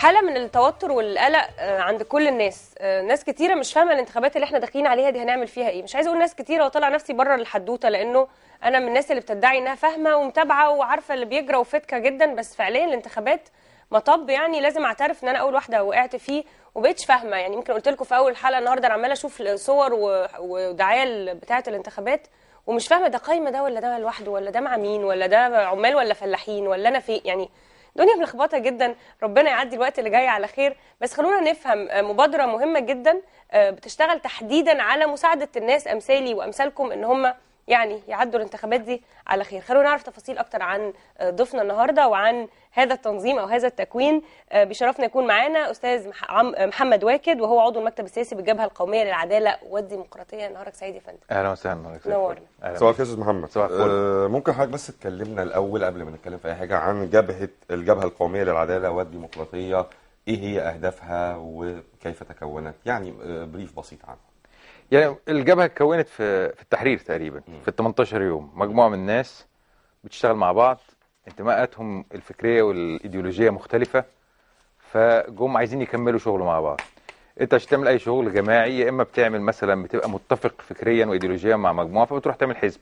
حاله من التوتر والقلق آه، عند كل الناس آه، ناس كتيره مش فاهمه الانتخابات اللي احنا داخلين عليها دي هنعمل فيها ايه مش عايزه اقول ناس كتيره وطلع نفسي بره الحدوته لانه انا من الناس اللي بتدعي انها فاهمه ومتابعه وعارفه اللي بيجرى وفتكه جدا بس فعليا الانتخابات مطب يعني لازم اعترف ان انا اول واحده وقعت فيه وبقتش فاهمه يعني ممكن قلت لكم في اول حلقه النهارده انا عماله اشوف صور ودعايه بتاعه الانتخابات ومش فاهمه ده قايمه ده ولا ده لوحده ولا ده مع مين ولا ده عمال ولا فلاحين ولا انا في إيه. يعني دنيا ملخبطه جدا ربنا يعدي الوقت اللي جاي على خير بس خلونا نفهم آه، مبادره مهمه جدا آه، بتشتغل تحديدا على مساعده الناس امثالي وامثالكم ان هم يعني يعدوا الانتخابات دي على خير خلونا نعرف تفاصيل اكتر عن آه، ضيفنا النهارده وعن هذا التنظيم او هذا التكوين آه، بيشرفنا يكون معانا استاذ محمد واكد وهو عضو المكتب السياسي بالجبهه القوميه للعداله والديمقراطيه نهارك سعيد يا فندم اهلا وسهلا حضرتك نورنا صباح الخير استاذ محمد صباح آه ممكن حضرتك بس تكلمنا الاول قبل ما نتكلم في اي حاجه عن جبهه الجبهه القوميه للعداله والديمقراطيه ايه هي اهدافها وكيف تكونت يعني بريف آه، بسيط عنها يعني الجبهه اتكونت في في التحرير تقريبا في ال 18 يوم مجموعه من الناس بتشتغل مع بعض انتماءاتهم الفكريه والايديولوجيه مختلفه فجم عايزين يكملوا شغل مع بعض انت عشان تعمل اي شغل جماعي يا اما بتعمل مثلا بتبقى متفق فكريا وايديولوجيا مع مجموعه فبتروح تعمل حزب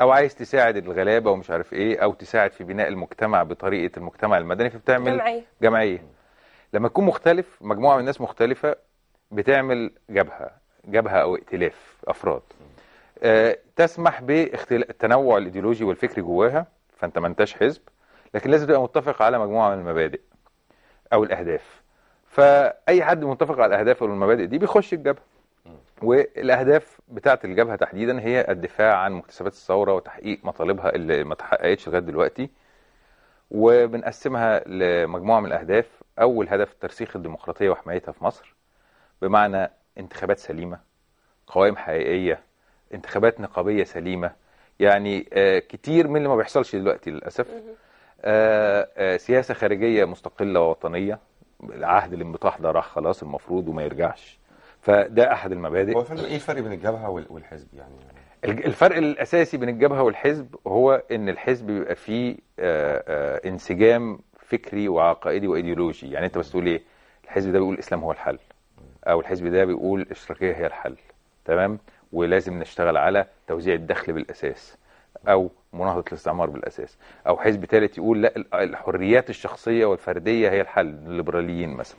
او عايز تساعد الغلابه ومش عارف ايه او تساعد في بناء المجتمع بطريقه المجتمع المدني فبتعمل جمعيه جمعيه لما تكون مختلف مجموعه من الناس مختلفه بتعمل جبهه جبهه او ائتلاف افراد آه، تسمح بالتنوع الايديولوجي والفكري جواها فانت ما انتش حزب لكن لازم تبقى متفق على مجموعه من المبادئ او الاهداف فاي حد متفق على الاهداف او المبادئ دي بيخش الجبهه والاهداف بتاعه الجبهه تحديدا هي الدفاع عن مكتسبات الثوره وتحقيق مطالبها اللي ما تحققتش لغايه دلوقتي وبنقسمها لمجموعه من الاهداف اول هدف ترسيخ الديمقراطيه وحمايتها في مصر بمعنى انتخابات سليمه قوائم حقيقيه انتخابات نقابيه سليمه يعني آه، كتير من اللي ما بيحصلش دلوقتي للاسف آه، آه، سياسه خارجيه مستقله ووطنيه اللي الانبطاح ده راح خلاص المفروض وما يرجعش فده احد المبادئ هو ايه الفرق بين الجبهه والحزب يعني الفرق الاساسي بين الجبهه والحزب هو ان الحزب بيبقى فيه انسجام فكري وعقائدي وايديولوجي يعني انت بس تقول ايه الحزب ده بيقول الاسلام هو الحل او الحزب ده بيقول الاشتراكيه هي الحل تمام ولازم نشتغل على توزيع الدخل بالاساس او مناهضه الاستعمار بالاساس او حزب ثالث يقول لا الحريات الشخصيه والفرديه هي الحل الليبراليين مثلا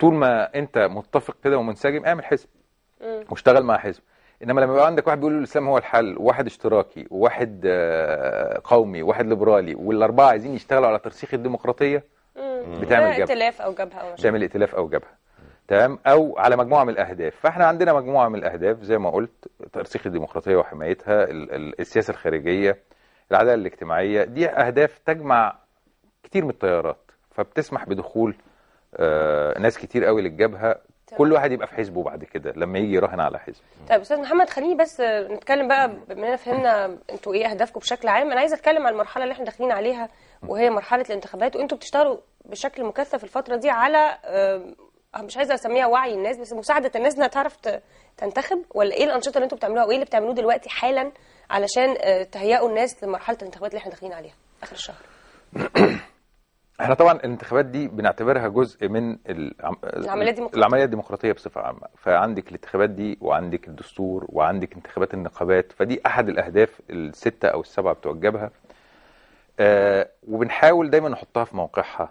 طول ما انت متفق كده ومنسجم اعمل حزب واشتغل مع حزب انما لما يبقى عندك واحد بيقول الاسلام هو الحل وواحد اشتراكي وواحد آه، قومي وواحد ليبرالي والاربعه عايزين يشتغلوا على ترسيخ الديمقراطيه بتعمل جبهه ائتلاف او جبهه او بتعمل ائتلاف او جبهه تمام او على مجموعه من الاهداف فاحنا عندنا مجموعه من الاهداف زي ما قلت ترسيخ الديمقراطيه وحمايتها السياسه الخارجيه العداله الاجتماعيه دي اهداف تجمع كتير من التيارات فبتسمح بدخول آه ناس كتير قوي للجبهه طيب. كل واحد يبقى في حزبه بعد كده لما يجي يراهن على حزب طيب استاذ محمد خليني بس نتكلم بقى بما فهمنا انتوا ايه اهدافكم بشكل عام انا عايز اتكلم على المرحله اللي احنا داخلين عليها وهي مرحله الانتخابات وانتوا بتشتغلوا بشكل مكثف الفتره دي على أه، مش عايزه اسميها وعي الناس بس مساعده الناس انها تعرف تنتخب ولا ايه الانشطه اللي انتم بتعملوها وايه اللي بتعملوه دلوقتي حالا علشان أه، تهيئوا الناس لمرحله الانتخابات اللي احنا داخلين عليها اخر الشهر احنا طبعا الانتخابات دي بنعتبرها جزء من العمليه الديمقراطيه العمليه الديمقراطيه بصفه عامه فعندك الانتخابات دي وعندك الدستور وعندك انتخابات النقابات فدي احد الاهداف السته او السبعه بتوجبها آه وبنحاول دايما نحطها في موقعها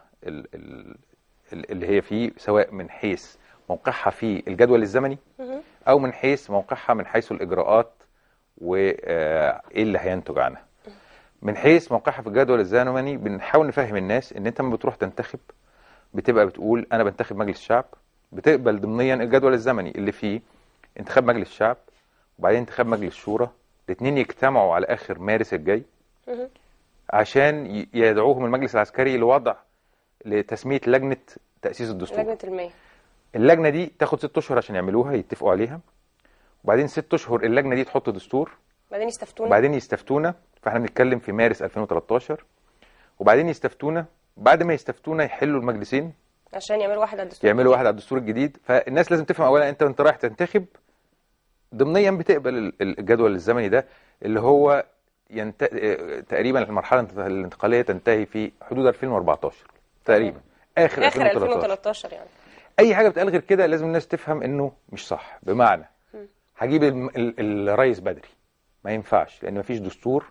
اللي هي فيه سواء من حيث موقعها في الجدول الزمني او من حيث موقعها من حيث الاجراءات وايه آه، اللي هينتج عنها من حيث موقعها في الجدول الزمني بنحاول نفهم الناس ان انت لما بتروح تنتخب بتبقى بتقول انا بنتخب مجلس الشعب بتقبل ضمنيا الجدول الزمني اللي فيه انتخاب مجلس الشعب وبعدين انتخاب مجلس الشورى الاثنين يجتمعوا على اخر مارس الجاي عشان يدعوهم المجلس العسكري لوضع لتسميه لجنه تاسيس الدستور لجنه المياه اللجنه دي تاخد ست اشهر عشان يعملوها يتفقوا عليها وبعدين ست اشهر اللجنه دي تحط دستور بعدين يستفتونا وبعدين يستفتونا فاحنا بنتكلم في مارس 2013 وبعدين يستفتونا بعد ما يستفتونا يحلوا المجلسين عشان يعملوا واحد على الدستور يعملوا واحد على الدستور الجديد فالناس لازم تفهم اولا انت وانت رايح تنتخب ضمنيا بتقبل الجدول الزمني ده اللي هو ينت... تقريبا المرحله الانتقاليه تنتهي في حدود 2014 تقريبا اخر, آخر 2013. 2013 يعني اي حاجه بتقال غير كده لازم الناس تفهم انه مش صح بمعنى هجيب الرئيس بدري ما ينفعش لان ما فيش دستور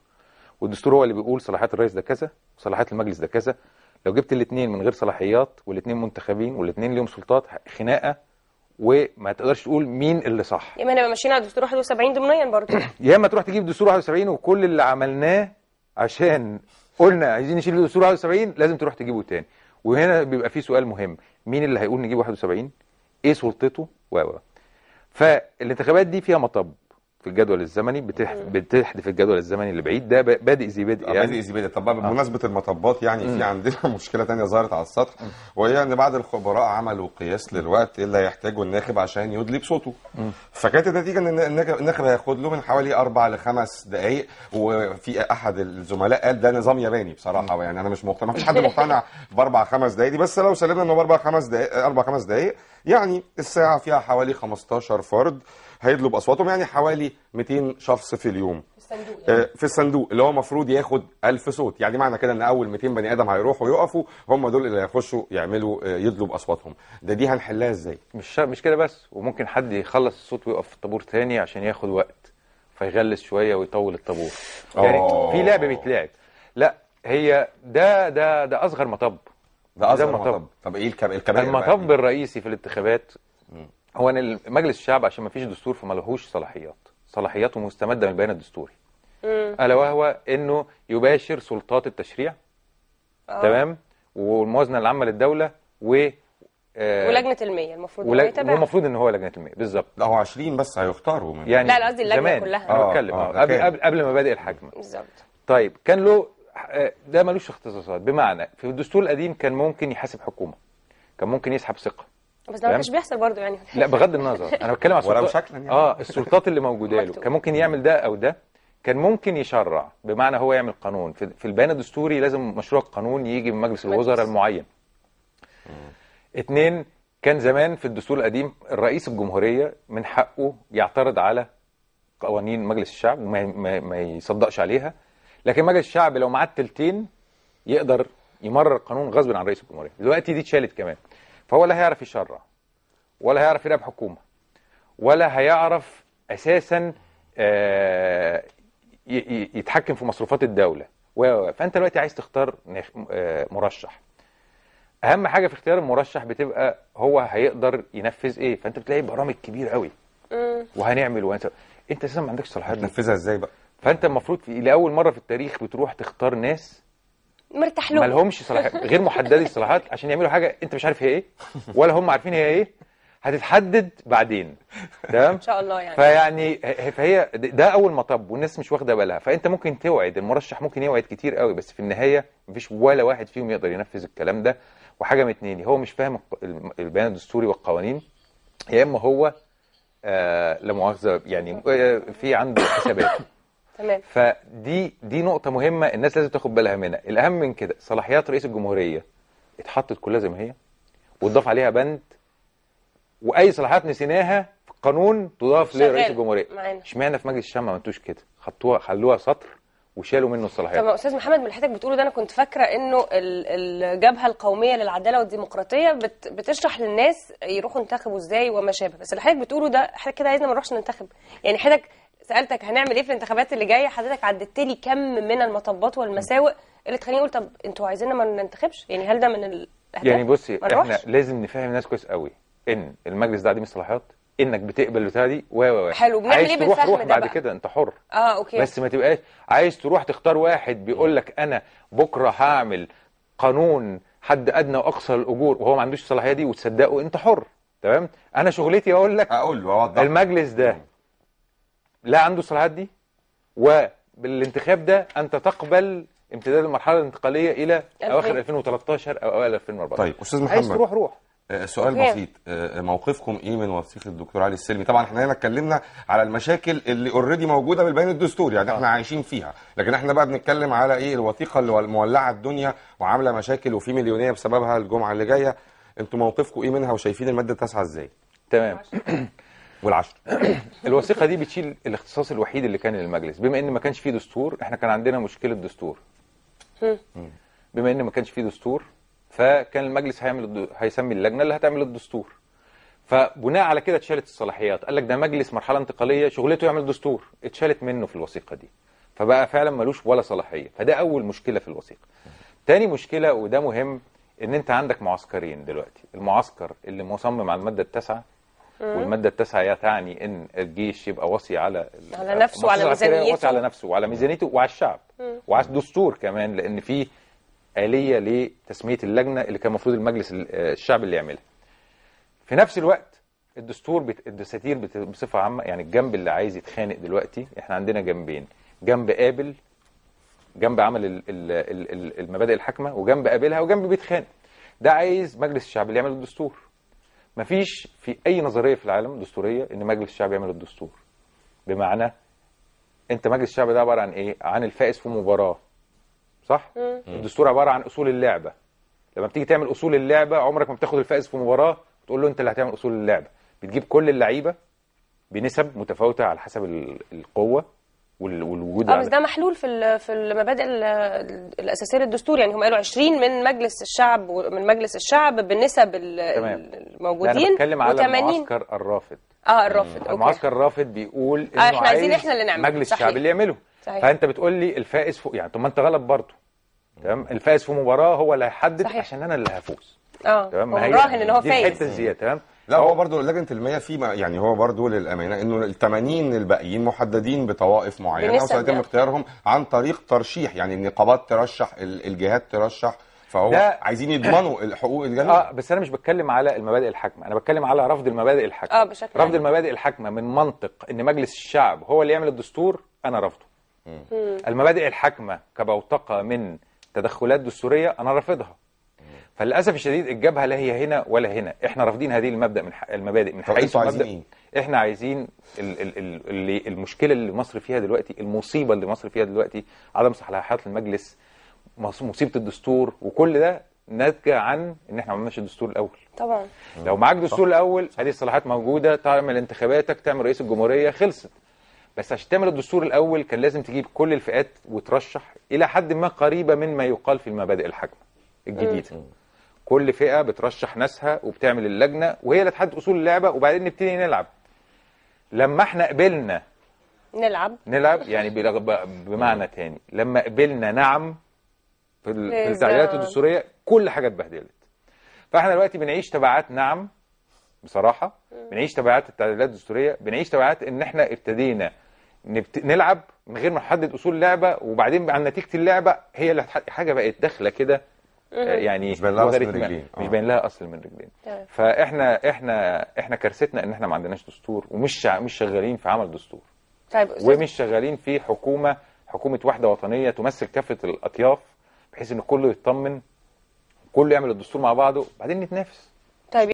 والدستور هو اللي بيقول صلاحيات الرئيس ده كذا وصلاحيات المجلس ده كذا لو جبت الاثنين من غير صلاحيات والاثنين منتخبين والاثنين ليهم سلطات خناقه وما تقدرش تقول مين اللي صح يا اما نبقى ماشيين على دستور 71 ضمنيا برضه يا اما تروح تجيب دستور 71 وكل اللي عملناه عشان قلنا عايزين نشيل دستور 71 لازم تروح تجيبه تاني وهنا بيبقى في سؤال مهم مين اللي هيقول نجيب 71 ايه سلطته و فالانتخابات دي فيها مطب في الجدول الزمني بتحف... بتحذف الجدول الزمني اللي بعيد ده بادئ زي بدء آه، يعني بادئ زي بدء طب آه. بمناسبه المطبات يعني في عندنا مشكله ثانيه ظهرت على السطح وهي ان بعض الخبراء عملوا قياس للوقت اللي هيحتاجه الناخب عشان يدلي بصوته فكانت النتيجه ان الناخب هياخد له من حوالي اربع لخمس دقائق وفي احد الزملاء قال ده نظام ياباني بصراحه يعني انا مش مقتنع مفيش حد مقتنع باربع خمس دقائق دي بس لو سلمنا انه باربع خمس دقائق اربع خمس دقائق يعني الساعه فيها حوالي 15 فرد هيدلوا باصواتهم يعني حوالي 200 شخص في اليوم في الصندوق يعني. آه، في الصندوق اللي هو المفروض ياخد 1000 صوت يعني معنى كده ان اول 200 بني ادم هيروحوا يقفوا هم دول اللي هيخشوا يعملوا آه، يدلوا باصواتهم ده دي هنحلها ازاي مش مش كده بس وممكن حد يخلص الصوت ويقف في الطابور تاني عشان ياخد وقت فيغلس شويه ويطول الطابور يعني آه. في لعبه بيتلعب لا هي ده ده ده اصغر مطب ده اصغر ده مطب. مطب طب ايه الكبائر الكبائر المطب الرئيسي في الانتخابات هو ان مجلس الشعب عشان ما فيش دستور فما لهوش صلاحيات صلاحياته مستمده من البيان الدستوري الا وهو انه يباشر سلطات التشريع أوه. تمام والموازنه العامه للدوله و آه، ولجنه المية المفروض ولا... هو المفروض ان هو لجنه المية بالظبط لا هو 20 بس هيختاروا من يعني لا قصدي اللجنه زمان. كلها آه بتكلم آه قبل قبل مبادئ الحجم بالظبط طيب كان له آه، ده ملوش اختصاصات بمعنى في الدستور القديم كان ممكن يحاسب حكومه كان ممكن يسحب ثقه بس ده مش بيحصل برضه يعني لا بغض النظر انا بتكلم على ولو شكلا يعني اه السلطات اللي موجوده له كان ممكن يعمل ده او ده كان ممكن يشرع بمعنى هو يعمل قانون في, البيان الدستوري لازم مشروع قانون يجي من مجلس الوزراء المعين اثنين كان زمان في الدستور القديم الرئيس الجمهورية من حقه يعترض على قوانين مجلس الشعب وما ما, ما يصدقش عليها لكن مجلس الشعب لو معاه التلتين يقدر يمرر قانون غصب عن رئيس الجمهورية دلوقتي دي اتشالت كمان فهو لا هيعرف يشرع ولا هيعرف يراقب حكومة ولا هيعرف أساسا آه، يتحكم في مصروفات الدولة فأنت دلوقتي عايز تختار آه، مرشح أهم حاجة في اختيار المرشح بتبقى هو هيقدر ينفذ إيه فأنت بتلاقي برامج كبيرة قوي وهنعمل وانت أنت أساسا ما عندكش صلاحيات تنفذها إزاي بقى فأنت المفروض لأول مرة في التاريخ بتروح تختار ناس مرتاح لهم مالهمش صلاحيات غير محددي الصلاحيات عشان يعملوا حاجه انت مش عارف هي ايه ولا هم عارفين هي ايه هتتحدد بعدين تمام ان شاء الله يعني فيعني فهي ده اول مطب والناس مش واخده بالها فانت ممكن توعد المرشح ممكن يوعد كتير قوي بس في النهايه مفيش ولا واحد فيهم يقدر ينفذ الكلام ده وحاجه من اتنين هو مش فاهم البيان الدستوري والقوانين يا اما هو آه لا مؤاخذه يعني آه، في عنده حسابات تمام فدي دي نقطه مهمه الناس لازم تاخد بالها منها الاهم من كده صلاحيات رئيس الجمهوريه اتحطت كلها زي ما هي واتضاف عليها بند واي صلاحيات نسيناها في القانون تضاف لرئيس الجمهوريه اشمعنى في مجلس الشام ما عملتوش كده خطوها خلوها سطر وشالوا منه الصلاحيات طب استاذ محمد من اللي حضرتك بتقوله ده انا كنت فاكره انه الجبهه القوميه للعداله والديمقراطيه بت بتشرح للناس يروحوا ينتخبوا ازاي وما شابه بس اللي حضرتك بتقوله ده حضرتك كده عايزنا ما نروحش ننتخب يعني حضرتك سالتك هنعمل ايه في الانتخابات اللي جايه حضرتك عددت لي كم من المطبات والمساوئ اللي تخليني اقول طب انتوا عايزيننا ما ننتخبش يعني هل ده من ال... يعني بصي احنا لازم نفهم الناس كويس قوي ان المجلس ده عديم الصلاحيات انك بتقبل البتاعه دي و و و حلو بنعمل ايه بالفهم روح ده بعد كده انت حر اه اوكي بس ما تبقاش عايز تروح تختار واحد بيقول لك انا بكره هعمل قانون حد ادنى واقصى الاجور وهو ما عندوش الصلاحيه دي وتصدقه انت حر تمام انا شغلتي اقول لك هقول له المجلس ده لا عنده الصلاحيات دي وبالانتخاب ده أنت تقبل امتداد المرحلة الانتقالية إلى أواخر 2013 أو أوائل 2014 طيب أستاذ محمد عايز تروح روح آه، سؤال بسيط آه، آه، موقفكم ايه من وثيقه الدكتور علي السلمي طبعا احنا هنا اتكلمنا على المشاكل اللي اوريدي موجوده بالبيان الدستوري يعني احنا عايشين فيها لكن احنا بقى بنتكلم على ايه الوثيقه اللي مولعه الدنيا وعامله مشاكل وفي مليونيه بسببها الجمعه اللي جايه انتوا موقفكم ايه منها وشايفين الماده التاسعه ازاي تمام والعشر الوثيقه دي بتشيل الاختصاص الوحيد اللي كان للمجلس بما ان ما كانش فيه دستور احنا كان عندنا مشكله دستور بما ان ما كانش فيه دستور فكان المجلس هيعمل هيسمي اللجنه اللي هتعمل الدستور فبناء على كده اتشالت الصلاحيات قال لك ده مجلس مرحله انتقاليه شغلته يعمل دستور اتشالت منه في الوثيقه دي فبقى فعلا ملوش ولا صلاحيه فده اول مشكله في الوثيقه تاني مشكله وده مهم ان انت عندك معسكرين دلوقتي المعسكر اللي مصمم على الماده التاسعه والماده التاسعه تعني ان الجيش يبقى وصي على على نفسه وعلى ميزانيته وصي على نفسه وعلى ميزانيته وعلى الشعب وعلى الدستور كمان لان في آلية لتسمية اللجنة اللي كان المفروض المجلس آه، الشعب اللي يعملها. في نفس الوقت الدستور بت... الدساتير بت... بصفة عامة يعني الجنب اللي عايز يتخانق دلوقتي احنا عندنا جنبين جنب قابل جنب عمل ال... ال... ال... المبادئ الحاكمة وجنب قابلها وجنب بيتخانق. ده عايز مجلس الشعب اللي يعمل الدستور. مفيش في اي نظريه في العالم دستوريه ان مجلس الشعب يعمل الدستور بمعنى انت مجلس الشعب ده عباره عن ايه عن الفائز في مباراه صح مم. الدستور عباره عن اصول اللعبه لما بتيجي تعمل اصول اللعبه عمرك ما بتاخد الفائز في مباراه وتقول له انت اللي هتعمل اصول اللعبه بتجيب كل اللعيبه بنسب متفاوته على حسب القوه والوجود اه يعني بس ده محلول في في المبادئ الاساسيه للدستور يعني هم قالوا 20 من مجلس الشعب من مجلس الشعب بالنسب الموجودين يعني انا بتكلم على معسكر الرافض اه الرافض اوكي المعسكر الرافض بيقول آه، انه آه احنا عايزين احنا اللي نعمله مجلس صحيح. الشعب اللي يعمله صحيح. فانت بتقول لي الفائز فوق يعني طب ما انت غلط برضه تمام الفائز في مباراه هو اللي هيحدد عشان انا اللي هفوز اه تمام راهن ان هو فايز دي الحته الزياده تمام لا هو برضه لجنه المياه في يعني هو برضه للامانه انه ال 80 الباقيين محددين بطوائف معينه وسيتم اختيارهم عن طريق ترشيح يعني النقابات ترشح الجهات ترشح فهو عايزين يضمنوا حقوق الجميع اه بس انا مش بتكلم على المبادئ الحاكمه انا بتكلم على رفض المبادئ الحاكمه اه بشكل رفض المبادئ الحاكمه من منطق ان مجلس الشعب هو اللي يعمل الدستور انا رافضه المبادئ الحاكمه كبوتقه من تدخلات دستوريه انا رافضها فللاسف الشديد الجبهه لا هي هنا ولا هنا احنا رافضين هذه المبدا من المبادئ من حيث مبدا إيه؟ احنا عايزين الـ الـ الـ الـ المشكله اللي مصر فيها دلوقتي المصيبه اللي مصر فيها دلوقتي عدم صلاحيات المجلس مصيبه الدستور وكل ده ناتجه عن ان احنا ما عملناش الدستور الاول طبعا لو معاك دستور الاول هذه الصلاحيات موجوده تعمل انتخاباتك تعمل رئيس الجمهوريه خلصت بس عشان تعمل الدستور الاول كان لازم تجيب كل الفئات وترشح الى حد ما قريبه من ما يقال في المبادئ الحاكمه الجديده كل فئة بترشح ناسها وبتعمل اللجنة وهي اللي تحدد أصول اللعبة وبعدين نبتدي نلعب لما احنا قبلنا نلعب نلعب يعني بمعنى تاني لما قبلنا نعم في التعديلات الدستورية كل حاجة اتبهدلت فاحنا دلوقتي بنعيش تبعات نعم بصراحة بنعيش تبعات التعديلات الدستورية بنعيش تبعات ان احنا ابتدينا نبت... نلعب من غير ما نحدد اصول اللعبه وبعدين عن نتيجه اللعبه هي اللي حاجه بقت داخله كده آه، يعني مش باين لها اصل من رجلين مش آه. باين لها اصل من رجلين فاحنا احنا احنا كارثتنا ان احنا ما عندناش دستور ومش مش شغالين في عمل دستور طيب ومش شغالين في حكومه حكومه وحده وطنيه تمثل كافه الاطياف بحيث ان كله يطمن كله يعمل الدستور مع بعضه بعدين نتنافس